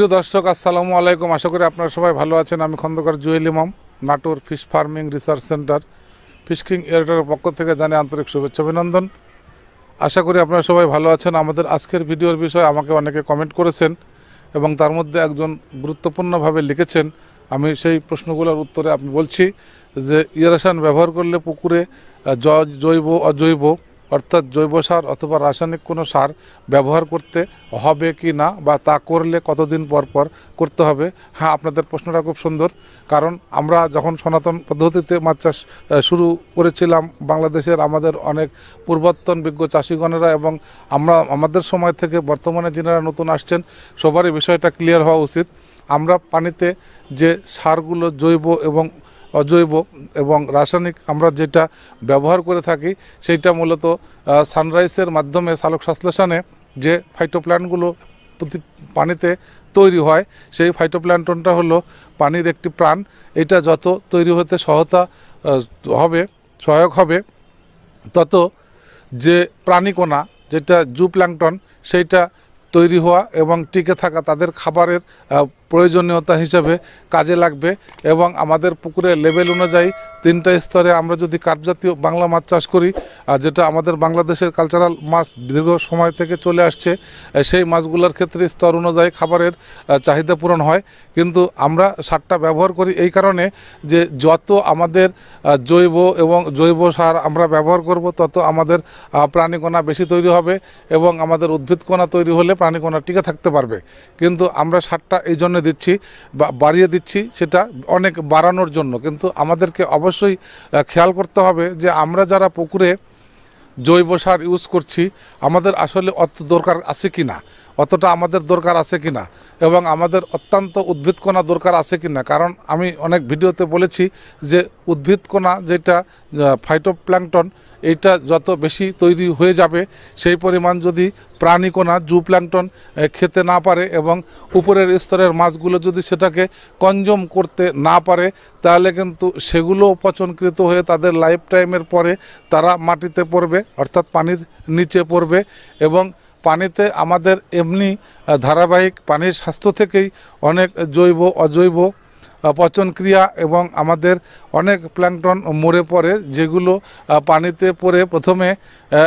প্রিয় দর্শক আসসালামু আলাইকুম আশা করি আপনারা সবাই ভালো আছেন আমি Khandakar Jewel Imam Natore fish farming research centre ফিশকিং এরিটারের পক্ষ থেকে জানি আন্তরিক শুভেচ্ছা অভিনন্দন আশা করি আপনারা সবাই ভালো আছেন আমাদের আজকের ভিডিওর বিষয়ে আমাকে অনেকে কমেন্ট করেছেন এবং তার মধ্যে একজন গুরুত্বপূর্ণভাবে লিখেছেন আমি সেই প্রশ্নগুলোর উত্তরে আমি বলছি যে ইয়ারাসান ব্যবহার করলে পুকুরে জৈব অজৈব অর্থাৎ জৈব সার অথবা রাসায়নিক কোনো সার ব্যবহার করতে হবে কি না বা তা করলে কতদিন পর পর করতে হবে হ্যাঁ আপনাদের প্রশ্নটা খুব সুন্দর কারণ আমরা যখন সনাতন পদ্ধতিতে মাছ চাষ শুরু করেছিলাম বাংলাদেশের আমাদের অনেক পূর্বত্তন বিজ্ঞ চাষিগণেরা এবং আমরা আমাদের সময় থেকে বর্তমানে যিনারা নতুন আসছেন সবারই বিষয়টা ক্লিয়ার হওয়া উচিত আমরা পানিতে যে সারগুলো জৈব এবং অজৈব এবং রাসায়নিক আমরা যেটা ব্যবহার করে থাকি সেইটা মূলত সানরাইজের মাধ্যমে সালোক সংশ্লেষণে যে ফাইটোপ্ল্যান্টগুলো প্রতি পানিতে তৈরি হয় সেই ফাইটোপ্ল্যান্টনটা হলো পানির একটি প্রাণ এটা যত তৈরি হতে সহতা হবে সহায়ক হবে তত যে প্রাণীকোনা যেটা জু প্ল্যাংটন সেইটা তৈরি হওয়া এবং টিকে থাকা তাদের খাবারের প্রয়োজনীয়তা হিসাবে কাজে লাগবে এবং আমাদের পুকুরের লেভেল অনুযায়ী তিনটা স্তরে আমরা যদি জাতীয় বাংলা মাছ চাষ করি আর যেটা আমাদের বাংলাদেশের কালচারাল মাছ দীর্ঘ সময় থেকে চলে আসছে সেই মাছগুলোর ক্ষেত্রে স্তর অনুযায়ী খাবারের চাহিদা পূরণ হয় কিন্তু আমরা সারটা ব্যবহার করি এই কারণে যে যত আমাদের জৈব এবং জৈব সার আমরা ব্যবহার করব তত আমাদের প্রাণীকণা বেশি তৈরি হবে এবং আমাদের উদ্ভিদকোনা তৈরি হলে প্রাণীকণা টিকে থাকতে পারবে কিন্তু আমরা সারটা এই জন্য কমে দিচ্ছি বা বাড়িয়ে দিচ্ছি সেটা অনেক বাড়ানোর জন্য কিন্তু আমাদেরকে অবশ্যই খেয়াল করতে হবে যে আমরা যারা পুকুরে জৈব সার ইউজ করছি আমাদের আসলে অত দরকার আছে কি না অতটা আমাদের দরকার আছে কি না এবং আমাদের অত্যন্ত উদ্ভিদকণা দরকার আছে কি না কারণ আমি অনেক ভিডিওতে বলেছি যে উদ্ভিদকণা যেটা ফাইটোপ্ল্যাংটন এইটা যত বেশি তৈরি হয়ে যাবে সেই পরিমাণ যদি প্রাণীকোনা জু প্ল্যাংটন খেতে না পারে এবং উপরের স্তরের মাছগুলো যদি সেটাকে কনজম করতে না পারে তাহলে কিন্তু সেগুলো পচনকৃত হয়ে তাদের লাইফ টাইমের পরে তারা মাটিতে পড়বে অর্থাৎ পানির নিচে পড়বে এবং পানিতে আমাদের এমনি ধারাবাহিক পানির স্বাস্থ্য থেকেই অনেক জৈব অজৈব পচন ক্রিয়া এবং আমাদের অনেক প্ল্যাংটন মরে পড়ে যেগুলো পানিতে পড়ে প্রথমে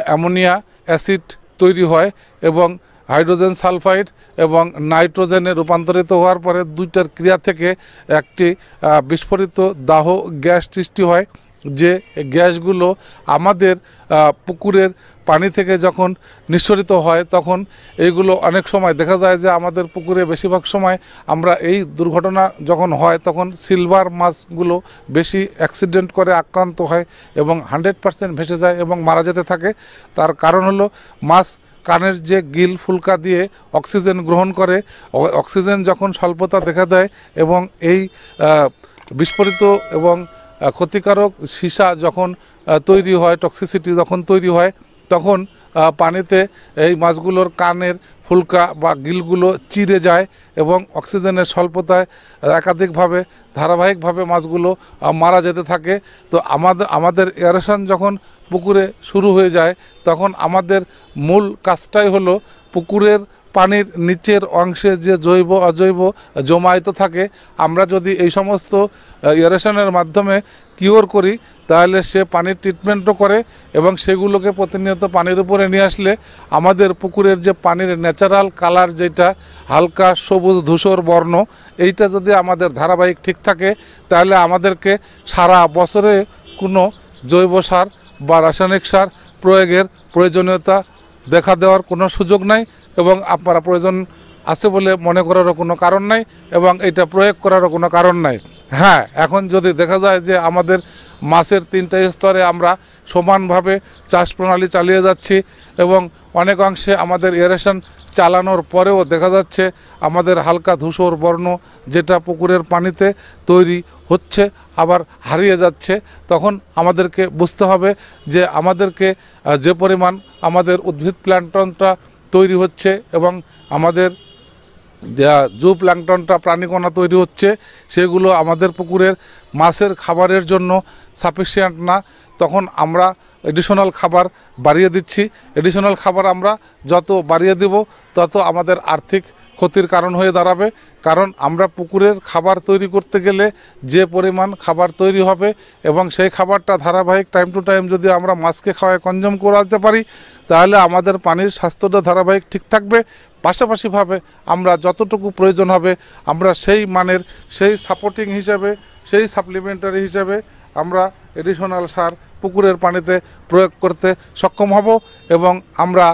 অ্যামোনিয়া অ্যাসিড তৈরি হয় এবং হাইড্রোজেন সালফাইড এবং নাইট্রোজেনে রূপান্তরিত হওয়ার পরে দুইটার ক্রিয়া থেকে একটি বিস্ফোরিত দাহ গ্যাস সৃষ্টি হয় যে গ্যাসগুলো আমাদের পুকুরের পানি থেকে যখন নিঃসরিত হয় তখন এইগুলো অনেক সময় দেখা যায় যে আমাদের পুকুরে বেশিরভাগ সময় আমরা এই দুর্ঘটনা যখন হয় তখন সিলভার মাছগুলো বেশি অ্যাক্সিডেন্ট করে আক্রান্ত হয় এবং হান্ড্রেড পার্সেন্ট ভেসে যায় এবং মারা যেতে থাকে তার কারণ হলো মাছ কানের যে গিল ফুলকা দিয়ে অক্সিজেন গ্রহণ করে অক্সিজেন যখন স্বল্পতা দেখা দেয় এবং এই বিস্ফোরিত এবং ক্ষতিকারক সীসা যখন তৈরি হয় টক্সিসিটি যখন তৈরি হয় তখন পানিতে এই মাছগুলোর কানের ফুলকা বা গিলগুলো চিরে যায় এবং অক্সিজেনের স্বল্পতায় একাধিকভাবে ধারাবাহিকভাবে মাছগুলো মারা যেতে থাকে তো আমাদের আমাদের এয়ারেশন যখন পুকুরে শুরু হয়ে যায় তখন আমাদের মূল কাজটাই হলো পুকুরের পানির নিচের অংশে যে জৈব অজৈব জমায়িত থাকে আমরা যদি এই সমস্ত ইরেশনের মাধ্যমে কিওর করি তাহলে সে পানির ট্রিটমেন্টও করে এবং সেগুলোকে প্রতিনিয়ত পানির উপরে নিয়ে আসলে আমাদের পুকুরের যে পানির ন্যাচারাল কালার যেটা হালকা সবুজ ধূসর বর্ণ এইটা যদি আমাদের ধারাবাহিক ঠিক থাকে তাহলে আমাদেরকে সারা বছরে কোনো জৈব সার বা রাসায়নিক সার প্রয়োগের প্রয়োজনীয়তা দেখা দেওয়ার কোনো সুযোগ নাই এবং আপনারা প্রয়োজন আছে বলে মনে করারও কোনো কারণ নাই এবং এটা প্রয়োগ করারও কোনো কারণ নাই হ্যাঁ এখন যদি দেখা যায় যে আমাদের মাছের তিনটা স্তরে আমরা সমানভাবে চাষ প্রণালী চালিয়ে যাচ্ছি এবং অনেক অংশে আমাদের এরেশন চালানোর পরেও দেখা যাচ্ছে আমাদের হালকা ধূসর বর্ণ যেটা পুকুরের পানিতে তৈরি হচ্ছে আবার হারিয়ে যাচ্ছে তখন আমাদেরকে বুঝতে হবে যে আমাদেরকে যে পরিমাণ আমাদের উদ্ভিদ প্ল্যান্টনটা তৈরি হচ্ছে এবং আমাদের জু প্ল্যাংটনটা প্রাণীকণা তৈরি হচ্ছে সেগুলো আমাদের পুকুরের মাছের খাবারের জন্য সাফিসিয়েন্ট না তখন আমরা এডিশনাল খাবার বাড়িয়ে দিচ্ছি এডিশনাল খাবার আমরা যত বাড়িয়ে দেব তত আমাদের আর্থিক ক্ষতির কারণ হয়ে দাঁড়াবে কারণ আমরা পুকুরের খাবার তৈরি করতে গেলে যে পরিমাণ খাবার তৈরি হবে এবং সেই খাবারটা ধারাবাহিক টাইম টু টাইম যদি আমরা মাছকে খাওয়ায় কনজিউম করাতে পারি তাহলে আমাদের পানির স্বাস্থ্যটা ধারাবাহিক ঠিক থাকবে পাশাপাশিভাবে আমরা যতটুকু প্রয়োজন হবে আমরা সেই মানের সেই সাপোর্টিং হিসাবে সেই সাপ্লিমেন্টারি হিসাবে আমরা এডিশনাল সার পুকুরের পানিতে প্রয়োগ করতে সক্ষম হব এবং আমরা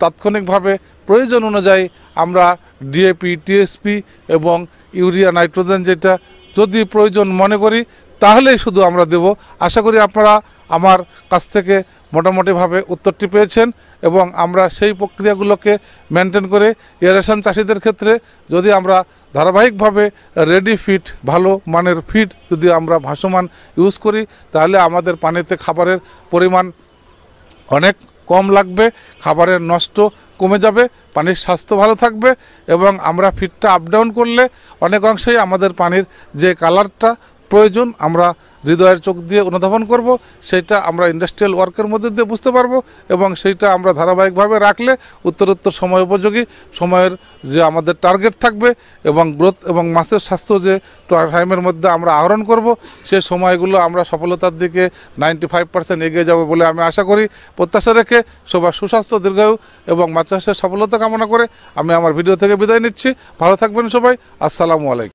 তাৎক্ষণিকভাবে প্রয়োজন অনুযায়ী আমরা ডিএপি টিএসপি এবং ইউরিয়া নাইট্রোজেন যেটা যদি প্রয়োজন মনে করি তাহলেই শুধু আমরা দেব আশা করি আপনারা আমার কাছ থেকে মোটামুটিভাবে উত্তরটি পেয়েছেন এবং আমরা সেই প্রক্রিয়াগুলোকে মেনটেন করে এরেশন চাষিদের ক্ষেত্রে যদি আমরা ধারাবাহিকভাবে রেডি ফিট ভালো মানের ফিট যদি আমরা ভাসমান ইউজ করি তাহলে আমাদের পানিতে খাবারের পরিমাণ অনেক কম লাগবে খাবারের নষ্ট কমে যাবে পানির স্বাস্থ্য ভালো থাকবে এবং আমরা ফিটটা আপ ডাউন করলে অনেক অংশেই আমাদের পানির যে কালারটা প্রয়োজন আমরা হৃদয়ের চোখ দিয়ে অনুধাবন করব সেটা আমরা ইন্ডাস্ট্রিয়াল ওয়ার্কের মধ্যে দিয়ে বুঝতে পারবো এবং সেইটা আমরা ধারাবাহিকভাবে রাখলে উত্তরোত্তর সময় উপযোগী সময়ের যে আমাদের টার্গেট থাকবে এবং গ্রোথ এবং মাছের স্বাস্থ্য যে টাইমের মধ্যে আমরা আহরণ করব সে সময়গুলো আমরা সফলতার দিকে নাইনটি ফাইভ পার্সেন্ট এগিয়ে যাবো বলে আমি আশা করি প্রত্যাশা রেখে সবার সুস্বাস্থ্য দীর্ঘায়ু এবং মাছ চাষের সফলতা কামনা করে আমি আমার ভিডিও থেকে বিদায় নিচ্ছি ভালো থাকবেন সবাই আসসালামু আলাইকুম